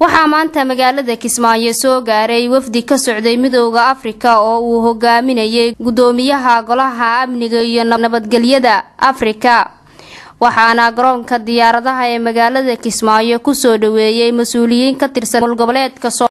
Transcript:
waxaa maanta magaalada kismaayo soo gaaray wafdi ka socday midooda afrika oo uu hogaaminayay guddoomiyaha golaha amniga iyo nabadgelyada afrika waxaana garoonka diyaaradaha ee magaalada kismaayo kusoo dhaweeyey mas-uuliyiin ka tirsan golgoboleedka